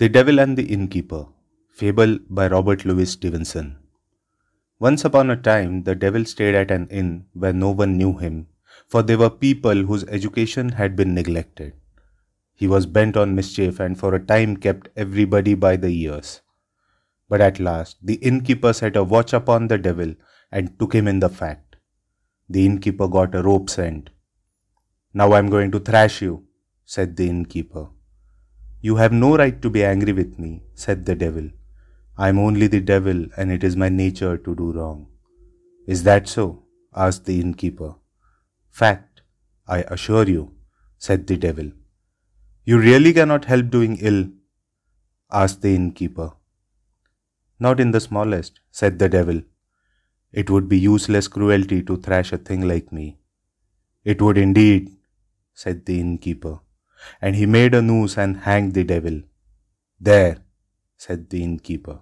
The Devil and the Innkeeper, fable by Robert Louis Stevenson. Once upon a time, the devil stayed at an inn where no one knew him, for they were people whose education had been neglected. He was bent on mischief and for a time kept everybody by the ears. But at last, the innkeeper set a watch upon the devil and took him in the fact. The innkeeper got a rope's end. Now I'm going to thrash you, said the innkeeper. You have no right to be angry with me, said the devil. I am only the devil, and it is my nature to do wrong. Is that so? asked the innkeeper. Fact, I assure you, said the devil. You really cannot help doing ill, asked the innkeeper. Not in the smallest, said the devil. It would be useless cruelty to thrash a thing like me. It would indeed, said the innkeeper and he made a noose and hanged the devil. There, said the innkeeper.